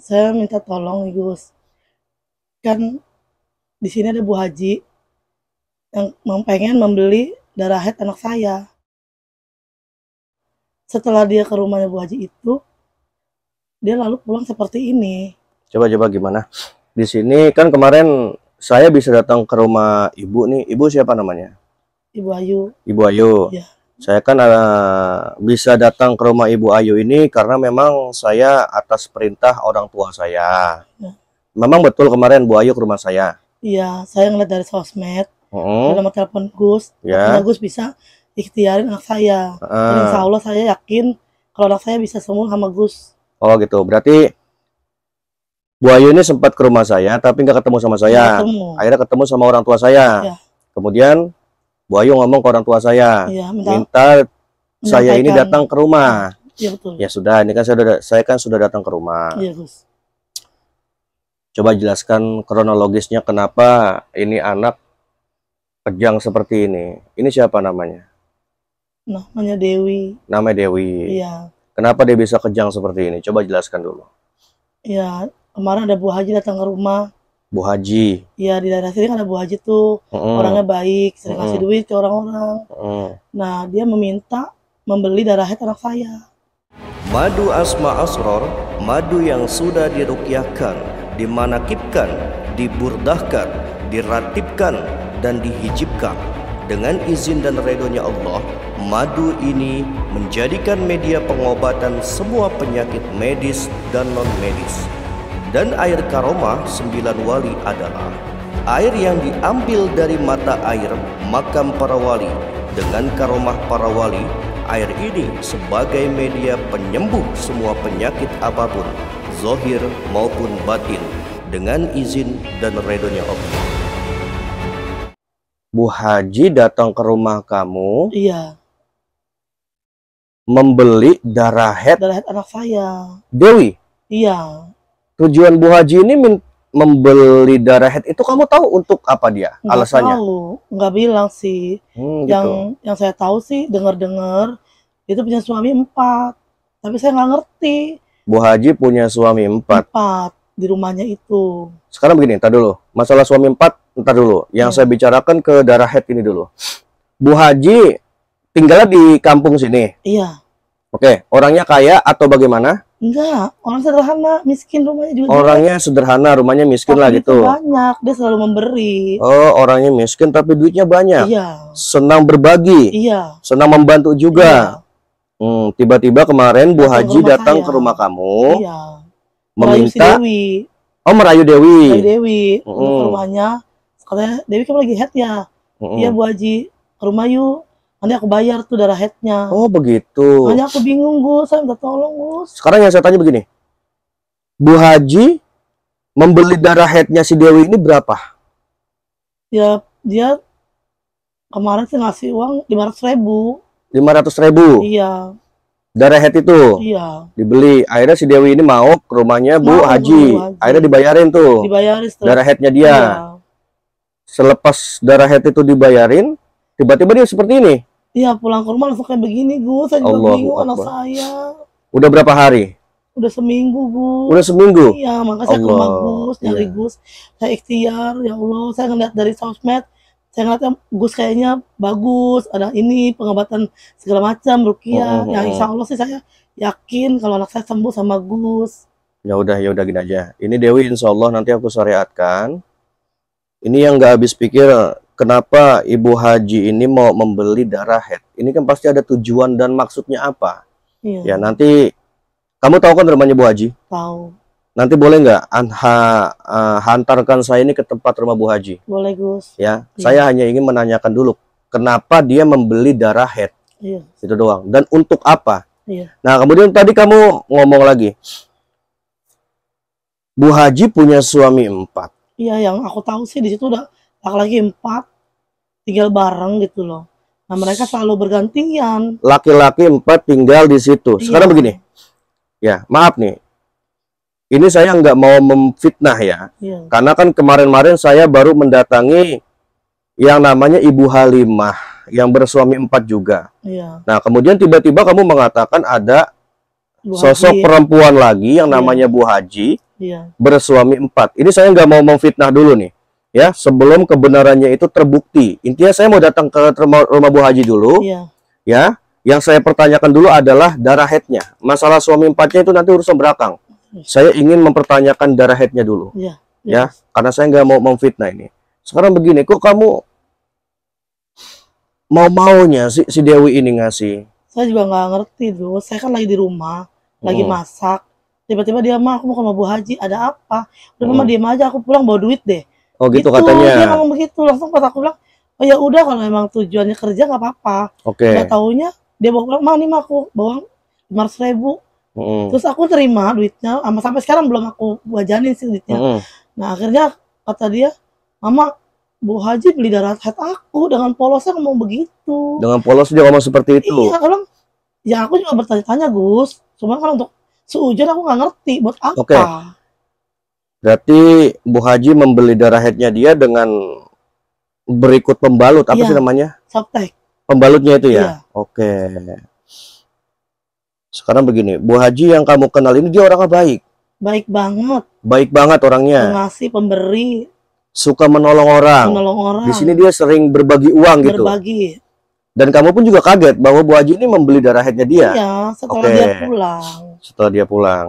saya minta tolong Gus kan di sini ada Bu Haji yang pengen membeli darah head anak saya setelah dia ke rumahnya Bu Haji itu dia lalu pulang seperti ini coba-coba gimana di sini kan kemarin saya bisa datang ke rumah ibu nih ibu siapa namanya ibu Ayu ibu Ayu ya saya kan uh, bisa datang ke rumah Ibu Ayu ini karena memang saya atas perintah orang tua saya. Ya. Memang betul kemarin Bu Ayu ke rumah saya. Iya, saya ngeliat dari sosmed, mm-hmm. telepon Gus, ya. karena Gus bisa ikhtiarin anak saya. Uh. insya Allah saya yakin kalau anak saya bisa sembuh sama Gus. Oh gitu, berarti Bu Ayu ini sempat ke rumah saya tapi nggak ketemu sama saya. Ketemu. Akhirnya ketemu sama orang tua saya. Ya. Kemudian Bu Ayu ngomong ke orang tua saya, ya, minta, minta saya ini datang ke rumah. Ya, betul. ya sudah, ini kan saya, sudah, saya kan sudah datang ke rumah. Ya, Gus. Coba jelaskan kronologisnya kenapa ini anak kejang seperti ini. Ini siapa namanya? Namanya Dewi. Namanya Dewi. Iya. Kenapa dia bisa kejang seperti ini? Coba jelaskan dulu. Ya kemarin ada Bu Haji datang ke rumah. Bu Haji. Iya di daerah sini ada Bu Haji tuh mm. orangnya baik, sering mm. kasih duit ke orang-orang. Mm. Nah dia meminta membeli darahnya anak saya. Madu asma asror, madu yang sudah dirukyahkan, dimanakipkan, diburdahkan, diratipkan dan dihijibkan. Dengan izin dan redonya Allah, madu ini menjadikan media pengobatan semua penyakit medis dan non-medis dan air karomah sembilan wali adalah air yang diambil dari mata air makam para wali dengan karomah para wali air ini sebagai media penyembuh semua penyakit apapun zohir maupun batin dengan izin dan redonya Allah Bu Haji datang ke rumah kamu iya membeli darah head darah head anak saya Dewi iya tujuan Bu Haji ini membeli darah head itu kamu tahu untuk apa dia nggak alasannya tahu nggak bilang sih hmm, gitu. yang gitu. yang saya tahu sih dengar dengar itu punya suami empat tapi saya nggak ngerti Bu Haji punya suami empat empat di rumahnya itu sekarang begini ntar dulu masalah suami empat ntar dulu yang hmm. saya bicarakan ke darah head ini dulu Bu Haji tinggalnya di kampung sini iya oke orangnya kaya atau bagaimana Enggak, orang sederhana, miskin rumahnya juga. Orangnya juga. sederhana, rumahnya miskin tapi lah gitu. Banyak, dia selalu memberi. Oh, orangnya miskin tapi duitnya banyak. Iya. Senang berbagi. Iya. Senang membantu juga. Iya. Hmm, tiba-tiba kemarin Bu Haji ke datang saya. ke rumah kamu. Iya. Meminta merayu si Dewi. Oh, merayu Dewi. Merayu Dewi, mm. ke rumahnya. Katanya Dewi kamu lagi head ya? Mm -hmm. Iya, Bu Haji. Ke rumah yuk Nanti aku bayar tuh darah headnya. Oh begitu. Nanti aku bingung Gus, saya minta tolong gue. Sekarang yang saya tanya begini, Bu Haji membeli darah headnya si Dewi ini berapa? Ya dia kemarin sih ngasih uang lima ratus ribu. Lima ratus ribu. Iya. Darah head itu. Iya. Dibeli. Akhirnya si Dewi ini mau ke rumahnya Bu, mau, Haji. Bu Akhirnya dibayarin tuh. Dibayarin. Darah headnya dia. Iya. Selepas darah head itu dibayarin, tiba-tiba dia seperti ini Iya pulang ke rumah langsung kayak begini Gus, saya juga Allah bingung anak saya. Udah berapa hari? Udah seminggu gue. Udah seminggu? Iya makanya Allah. saya ke rumah Gus, nyari yeah. Gus. Saya ikhtiar, ya Allah saya ngeliat dari sosmed, saya ngeliatnya Gus kayaknya bagus, ada ini pengobatan segala macam, rukia. Oh, oh, oh, Ya oh. insya Allah sih saya yakin kalau anak saya sembuh sama Gus. Ya udah ya udah gini aja. Ini Dewi insya Allah nanti aku syariatkan. Ini yang nggak habis pikir kenapa Ibu Haji ini mau membeli darah head? Ini kan pasti ada tujuan dan maksudnya apa. Iya. Ya nanti kamu tahu kan rumahnya Bu Haji? Tahu. Nanti boleh nggak uh, hantarkan saya ini ke tempat rumah Bu Haji? Boleh Gus. Ya, iya. saya hanya ingin menanyakan dulu kenapa dia membeli darah head? Iya. Itu doang. Dan untuk apa? Iya. Nah kemudian tadi kamu ngomong lagi, Bu Haji punya suami empat. Iya, yang aku tahu sih di situ udah laki lagi empat, tinggal bareng gitu loh. Nah mereka selalu bergantian. Laki-laki empat tinggal di situ. Iya. Sekarang begini, ya maaf nih, ini saya nggak mau memfitnah ya, iya. karena kan kemarin-marin saya baru mendatangi yang namanya Ibu Halimah yang bersuami empat juga. Iya. Nah kemudian tiba-tiba kamu mengatakan ada sosok perempuan lagi yang iya. namanya Bu Haji iya. bersuami empat. Ini saya nggak mau memfitnah dulu nih ya sebelum kebenarannya itu terbukti. Intinya saya mau datang ke rumah, rumah Bu Haji dulu, ya. ya. Yang saya pertanyakan dulu adalah darah headnya. Masalah suami empatnya itu nanti urusan berakang. Iya. Saya ingin mempertanyakan darah headnya dulu, ya. ya. ya. Karena saya nggak mau memfitnah ini. Sekarang begini, kok kamu mau maunya si, si Dewi ini ngasih? Saya juga nggak ngerti dulu Saya kan lagi di rumah, lagi hmm. masak. Tiba-tiba dia mah aku mau ke rumah Bu Haji, ada apa? Udah hmm. mama diem aja, aku pulang bawa duit deh Oh gitu, gitu katanya. Dia ngomong begitu langsung pas aku bilang, oh ya udah kalau memang tujuannya kerja nggak apa-apa. Oke. Okay. taunya dia bawa pulang, mana nih aku bawa lima ratus ribu. Mm Terus aku terima duitnya, sama sampai sekarang belum aku wajanin sih duitnya. Mm Nah akhirnya kata dia, mama Bu Haji beli darat hat aku dengan polosnya ngomong begitu. Dengan polos dia ngomong seperti itu. Iya, kalau ya aku juga bertanya-tanya Gus, cuman kan untuk seujar aku nggak ngerti buat apa. Okay Berarti Bu Haji membeli darah headnya dia dengan berikut pembalut apa ya, sih namanya? Softtek. Pembalutnya itu ya. ya. Oke. Sekarang begini, Bu Haji yang kamu kenal ini dia orangnya baik. Baik banget. Baik banget orangnya. Ngasih pemberi. Suka menolong orang. Menolong orang. Di sini dia sering berbagi uang gitu. Berbagi. Dan kamu pun juga kaget bahwa Bu Haji ini membeli darah headnya dia. Iya, setelah okay. dia pulang. Setelah dia pulang.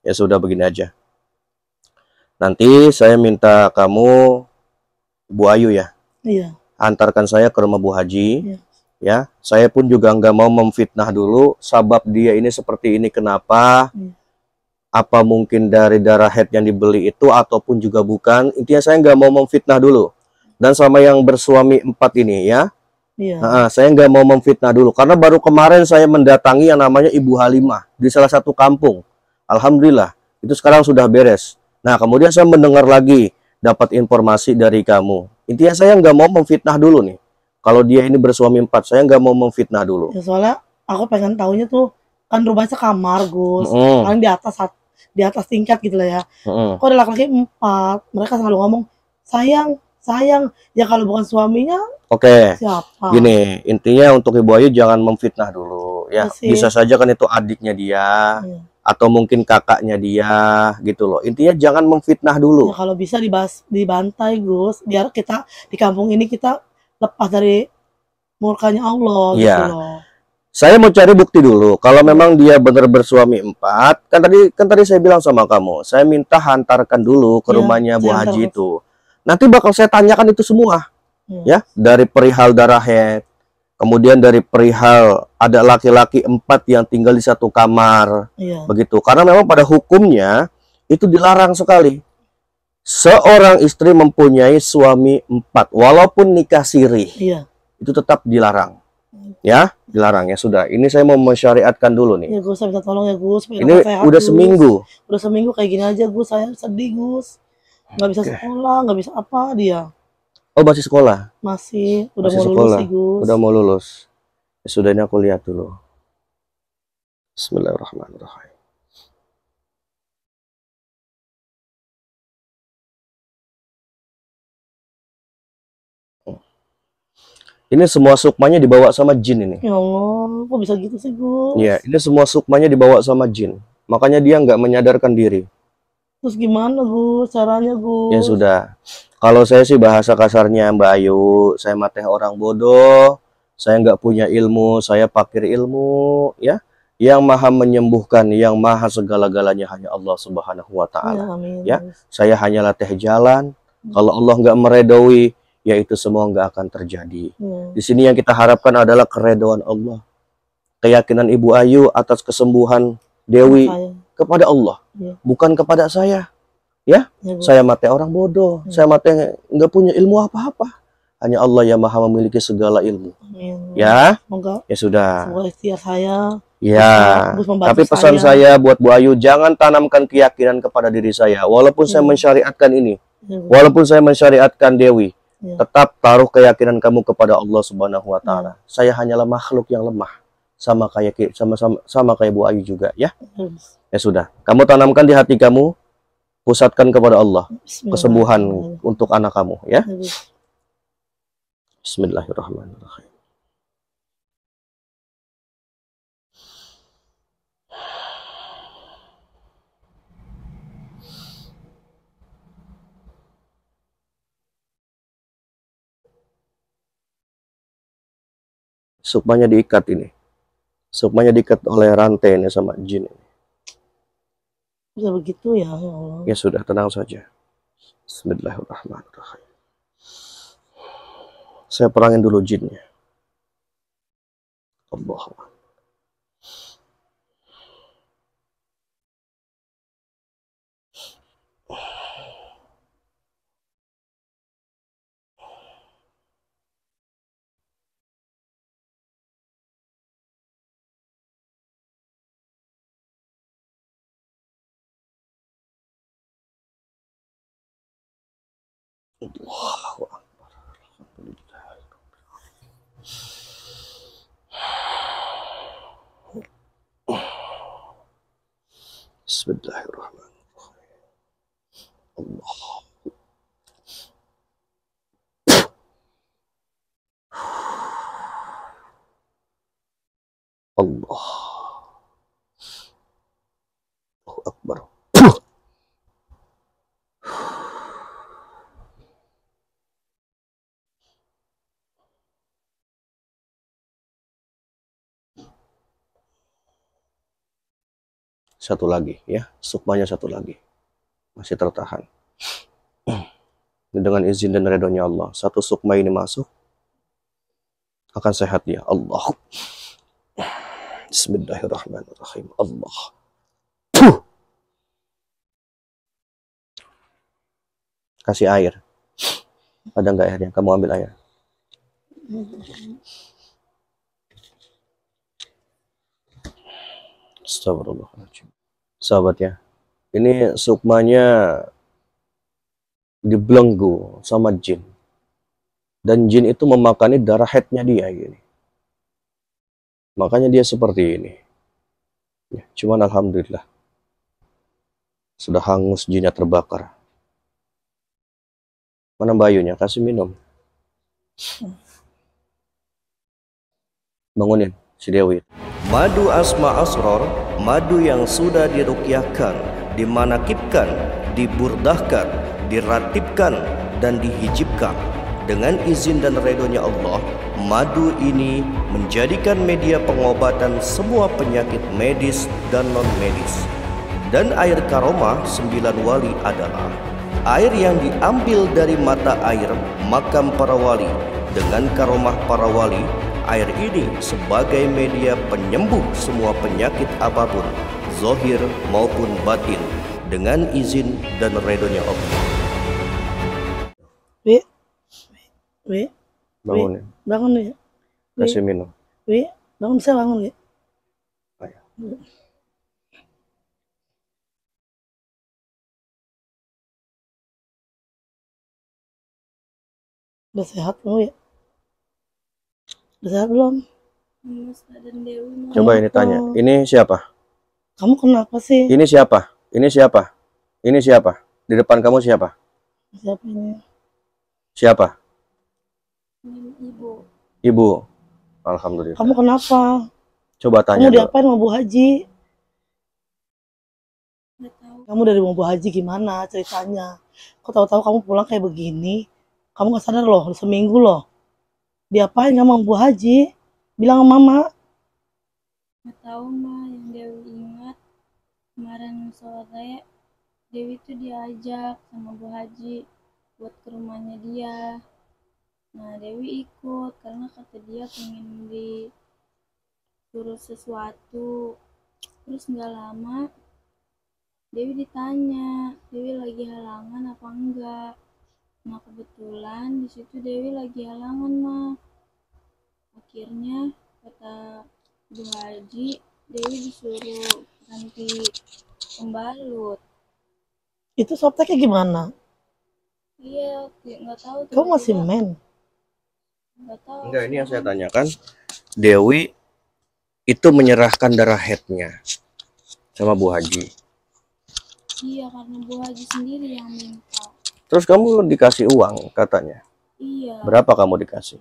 Ya sudah begini aja. Nanti saya minta kamu Bu Ayu ya. Iya. Antarkan saya ke rumah Bu Haji. Iya. Ya, saya pun juga nggak mau memfitnah dulu sebab dia ini seperti ini kenapa? Iya. Apa mungkin dari darah head yang dibeli itu ataupun juga bukan? Intinya saya nggak mau memfitnah dulu. Dan sama yang bersuami empat ini ya. Iya. Nah, saya nggak mau memfitnah dulu karena baru kemarin saya mendatangi yang namanya Ibu Halimah di salah satu kampung. Alhamdulillah itu sekarang sudah beres. Nah, kemudian saya mendengar lagi dapat informasi dari kamu. Intinya saya nggak mau memfitnah dulu nih. Kalau dia ini bersuami empat, saya nggak mau memfitnah dulu. Ya, soalnya aku pengen tahunya tuh kan rumahnya kamar Gus, mm. kan di atas di atas tingkat gitu lah ya. Mm. Kok ada laki-laki empat, mereka selalu ngomong sayang, sayang. Ya kalau bukan suaminya, oke. Okay. Siapa? Gini, intinya untuk Ibu Ayu jangan memfitnah dulu ya. Iya Bisa saja kan itu adiknya dia. Iya atau mungkin kakaknya dia gitu loh intinya jangan memfitnah dulu ya, kalau bisa dibahas dibantai Gus biar kita di kampung ini kita lepas dari murkanya Allah gitu ya. loh saya mau cari bukti dulu. Kalau memang dia benar bersuami empat, kan tadi kan tadi saya bilang sama kamu, saya minta hantarkan dulu ke ya, rumahnya Bu Haji itu. Nanti bakal saya tanyakan itu semua, ya, ya dari perihal darah head, Kemudian dari perihal ada laki-laki empat yang tinggal di satu kamar, iya. begitu. Karena memang pada hukumnya itu dilarang sekali. Seorang istri mempunyai suami empat, walaupun nikah siri, iya. itu tetap dilarang. Ya, dilarang ya sudah. Ini saya mau mensyariatkan dulu nih. Ya Gus, saya minta tolong ya Gus. Ini sehat, udah Gus. seminggu. Udah seminggu kayak gini aja Gus, saya sedih Gus. Gak bisa sekolah, gak bisa apa dia. Oh masih sekolah? Masih, udah masih mau sekolah. lulus Igus. Udah mau lulus. Ya, sudah ini aku lihat dulu. Bismillahirrahmanirrahim. Ini semua sukmanya dibawa sama jin ini. Ya Allah, kok bisa gitu sih Gus? Iya, ini semua sukmanya dibawa sama jin. Makanya dia nggak menyadarkan diri. Terus gimana Bu caranya Bu? Ya sudah. Kalau saya sih bahasa kasarnya Mbak Ayu, saya mateh orang bodoh, saya nggak punya ilmu, saya pakir ilmu, ya. Yang maha menyembuhkan, yang maha segala-galanya hanya Allah Subhanahu wa taala. Ya, ya, saya hanyalah teh jalan. Kalau Allah nggak meredoi, yaitu semua nggak akan terjadi. Ya. Di sini yang kita harapkan adalah keredoan Allah. Keyakinan Ibu Ayu atas kesembuhan Dewi kepada Allah, ya. bukan kepada saya. Ya, ya saya mati orang bodoh, ya. saya mati nggak punya ilmu apa-apa. Hanya Allah yang maha memiliki segala ilmu. Ya, Ya, ya sudah. saya Ya, tapi pesan saya. saya buat Bu Ayu, jangan tanamkan keyakinan kepada diri saya. Walaupun ya. saya mensyariatkan ini, ya. walaupun saya mensyariatkan Dewi, ya. tetap taruh keyakinan kamu kepada Allah Subhanahu Wa ya. Taala. Ya. Saya hanyalah makhluk yang lemah, sama kayak sama sama sama kayak Bu Ayu juga, ya. ya. Ya sudah, kamu tanamkan di hati kamu, pusatkan kepada Allah kesembuhan untuk anak kamu ya. Bismillahirrahmanirrahim. Sukmanya diikat ini. Sukmanya diikat oleh rantai ini sama jin ini bisa begitu ya, ya Allah. Ya sudah, tenang saja. Bismillahirrahmanirrahim. Saya perangin dulu jinnya. Allah. الله أكبر الحمد لله رب بسم الله الرحمن الرحيم الله الله satu lagi ya sukmanya satu lagi masih tertahan dengan izin dan redonya Allah satu sukma ini masuk akan sehat dia Allah Bismillahirrahmanirrahim Allah kasih air ada nggak airnya kamu ambil air hmm. Astagfirullahaladzim. Sahabat ya, ini sukmanya dibelenggu sama jin. Dan jin itu memakani darah headnya dia gini. Makanya dia seperti ini. Ya, cuman alhamdulillah sudah hangus jinnya terbakar. Mana bayunya? Kasih minum. Hmm. Bangunin si Dewi. Madu asma asror, madu yang sudah dirukyahkan, dimanakibkan, diburdahkan, diratipkan dan dihijibkan. Dengan izin dan redonya Allah, madu ini menjadikan media pengobatan semua penyakit medis dan non-medis. Dan air karoma sembilan wali adalah air yang diambil dari mata air makam para wali dengan karomah para wali air ini sebagai media penyembuh semua penyakit apapun, zohir maupun batin, dengan izin dan redonya Allah. Wi, wi, bangun ya. Bangun ya. Kasih minum. Wi, bangun saya bangun oh, ya. Ayah. Udah sehat kamu ya? bisa belum? Coba ini tanya. Ini siapa? Kamu kenapa sih? Ini siapa? Ini siapa? Ini siapa? Di depan kamu siapa? Siapa ini? Siapa? Ibu. Ibu. Alhamdulillah. Kamu kenapa? Coba tanya. Kamu diapain mau Bu Haji? Kamu dari mau Bu Haji gimana ceritanya? Kok tahu-tahu kamu pulang kayak begini? Kamu gak sadar loh, seminggu loh diapain sama Bu Haji? Bilang sama Mama. Nggak tahu Ma, yang Dewi ingat kemarin sore Dewi itu diajak sama Bu Haji buat ke rumahnya dia. Nah Dewi ikut karena kata dia pengen di suruh sesuatu. Terus nggak lama Dewi ditanya, Dewi lagi halangan apa enggak? Nah kebetulan di situ Dewi lagi halangan mah. Akhirnya kata Bu Haji, Dewi disuruh ganti pembalut. Itu softteknya gimana? Iya, nggak tahu. Kamu masih men? Nggak tahu. Enggak, ini yang saya tanyakan. Dewi itu menyerahkan darah headnya sama Bu Haji. Iya, karena Bu Haji sendiri yang minta. Terus kamu dikasih uang katanya. Iya. Berapa kamu dikasih?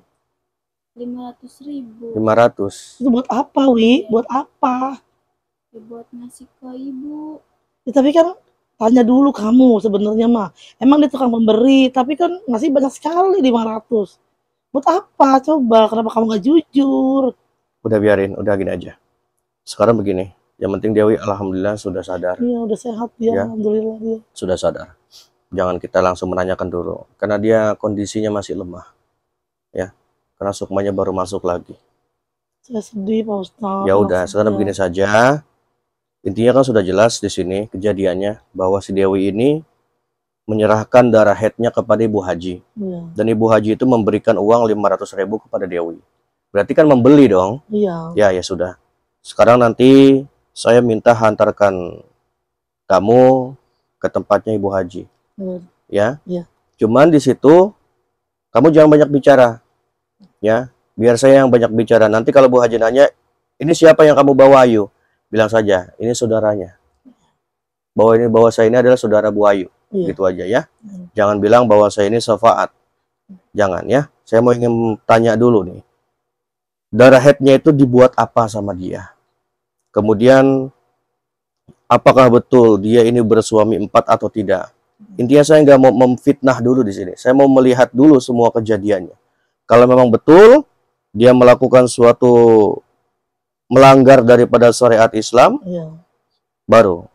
500 ribu. 500. Itu buat apa, Wi? Iya. Buat apa? Ya, buat ngasih ke ibu. Ya, tapi kan tanya dulu kamu sebenarnya mah. Emang dia tukang memberi, tapi kan ngasih banyak sekali 500. Buat apa coba? Kenapa kamu gak jujur? Udah biarin, udah gini aja. Sekarang begini, yang penting Dewi alhamdulillah sudah sadar. Iya, udah sehat ya, ya. alhamdulillah dia. Sudah sadar jangan kita langsung menanyakan dulu karena dia kondisinya masih lemah ya karena sukmanya baru masuk lagi saya sedih Pak ustadz ya udah sekarang begini saja intinya kan sudah jelas di sini kejadiannya bahwa si Dewi ini menyerahkan darah headnya kepada Ibu Haji ya. dan Ibu Haji itu memberikan uang 500 ribu kepada Dewi berarti kan membeli dong iya ya ya sudah sekarang nanti saya minta hantarkan kamu ke tempatnya Ibu Haji Hmm. Ya. ya. Cuman di situ kamu jangan banyak bicara. Ya, biar saya yang banyak bicara. Nanti kalau Bu Haji nanya, ini siapa yang kamu bawa Ayu? Bilang saja, ini saudaranya. Bahwa ini bahwa saya ini adalah saudara Bu Ayu. Ya. Gitu aja ya. Hmm. Jangan bilang bahwa saya ini syafaat. Jangan ya. Saya mau ingin tanya dulu nih. Darah headnya itu dibuat apa sama dia? Kemudian apakah betul dia ini bersuami empat atau tidak? Intinya saya nggak mau memfitnah dulu di sini. Saya mau melihat dulu semua kejadiannya. Kalau memang betul dia melakukan suatu melanggar daripada syariat Islam, ya. baru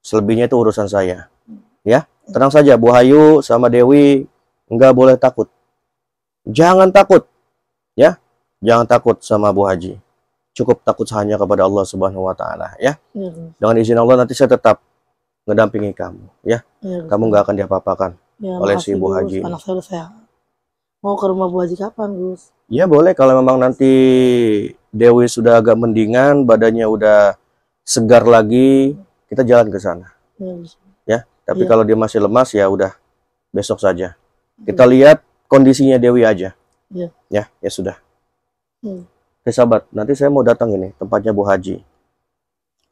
selebihnya itu urusan saya. Hmm. Ya, tenang saja Bu Hayu sama Dewi nggak boleh takut. Jangan takut. Ya, jangan takut sama Bu Haji. Cukup takut hanya kepada Allah Subhanahu wa taala, ya. ya. Dengan izin Allah nanti saya tetap ngedampingi kamu ya, ya kamu nggak akan diapa-apakan ya, oleh si Bu Haji anak saya saya mau ke rumah Bu Haji kapan Gus ya boleh kalau memang nanti Dewi sudah agak mendingan badannya udah segar lagi kita jalan ke sana ya, ya tapi ya. kalau dia masih lemas ya udah besok saja hmm. kita ya. lihat kondisinya Dewi aja ya ya, ya sudah ya. Hmm. Hey, sahabat, nanti saya mau datang ini tempatnya Bu Haji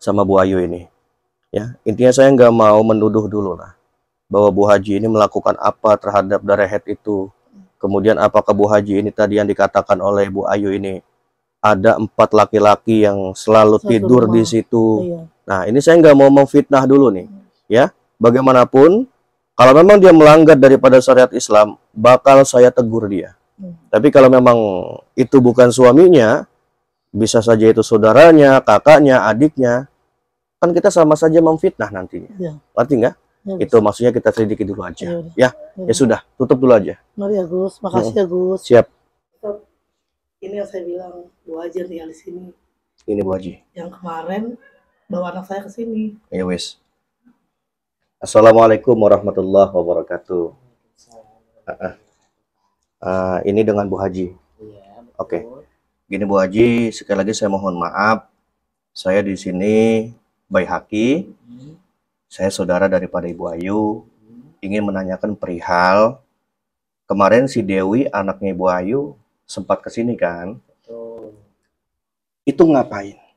sama Bu Ayu ini ya intinya saya nggak mau menuduh dulu lah bahwa Bu Haji ini melakukan apa terhadap head itu kemudian apakah Bu Haji ini tadi yang dikatakan oleh Bu Ayu ini ada empat laki-laki yang selalu Satu tidur di situ iya. nah ini saya nggak mau memfitnah dulu nih ya bagaimanapun kalau memang dia melanggar daripada syariat Islam bakal saya tegur dia hmm. tapi kalau memang itu bukan suaminya bisa saja itu saudaranya kakaknya adiknya kan kita sama saja memfitnah nantinya. Ya. Ngerti nggak? Ya, itu maksudnya kita selidiki dulu aja. Ya, ya, ya, ya sudah, tutup dulu aja. Mari ya Gus, makasih ya, ya. Gus. Siap. Ini yang saya bilang Bu Haji tinggal di sini. Ini Bu Haji. Yang kemarin bawa anak saya ke sini. Ya wes. Assalamualaikum warahmatullahi wabarakatuh. Uh, uh. ini dengan Bu Haji. Iya, Oke. Okay. Gini Bu Haji, sekali lagi saya mohon maaf. Saya di sini Baihaki. Hmm. Saya saudara daripada Ibu Ayu. Ingin menanyakan perihal kemarin si Dewi anaknya Ibu Ayu sempat ke sini kan? Itu ngapain?